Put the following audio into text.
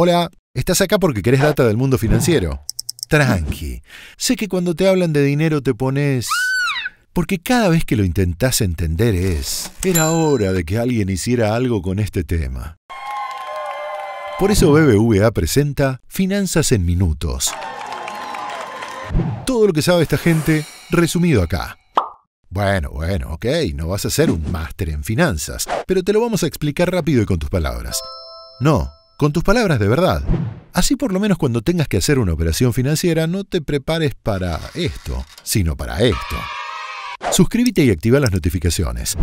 Hola, estás acá porque querés data del mundo financiero. Tranqui. Sé que cuando te hablan de dinero te pones... Porque cada vez que lo intentás entender es... Era hora de que alguien hiciera algo con este tema. Por eso BBVA presenta Finanzas en Minutos. Todo lo que sabe esta gente, resumido acá. Bueno, bueno, ok, no vas a ser un máster en finanzas, pero te lo vamos a explicar rápido y con tus palabras. No, con tus palabras de verdad. Así por lo menos cuando tengas que hacer una operación financiera no te prepares para esto, sino para esto. Suscríbete y activa las notificaciones.